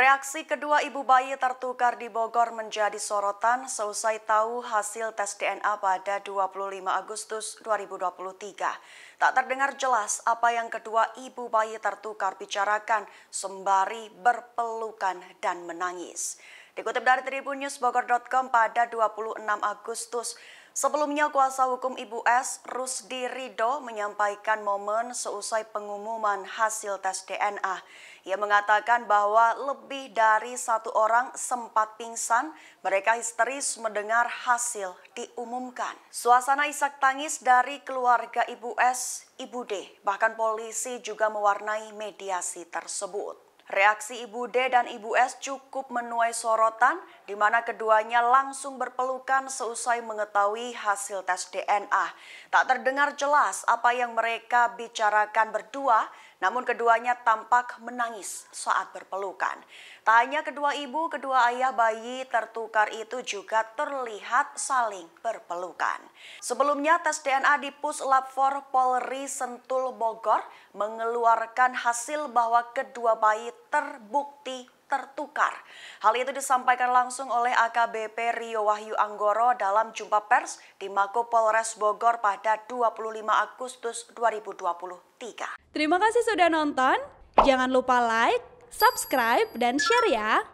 Reaksi kedua ibu bayi tertukar di Bogor menjadi sorotan seusai tahu hasil tes DNA pada 25 Agustus 2023. Tak terdengar jelas apa yang kedua ibu bayi tertukar bicarakan sembari berpelukan dan menangis. Dikutip dari Tribun News Bogor.com pada 26 Agustus, Sebelumnya kuasa hukum Ibu S, Rusdi Rido, menyampaikan momen seusai pengumuman hasil tes DNA. Ia mengatakan bahwa lebih dari satu orang sempat pingsan, mereka histeris mendengar hasil diumumkan. Suasana isak tangis dari keluarga Ibu S, Ibu D, bahkan polisi juga mewarnai mediasi tersebut. Reaksi Ibu D dan Ibu S cukup menuai sorotan di mana keduanya langsung berpelukan seusai mengetahui hasil tes DNA. Tak terdengar jelas apa yang mereka bicarakan berdua namun keduanya tampak menangis saat berpelukan. Tak hanya kedua ibu, kedua ayah bayi tertukar itu juga terlihat saling berpelukan. Sebelumnya tes DNA di Puslap 4 Polri Sentul Bogor mengeluarkan hasil bahwa kedua bayi terbukti tertukar. Hal itu disampaikan langsung oleh AKBP Rio Wahyu Anggoro dalam jumpa pers di Mako Polres Bogor pada 25 Agustus 2023. Terima kasih sudah nonton. Jangan lupa like, subscribe, dan share ya.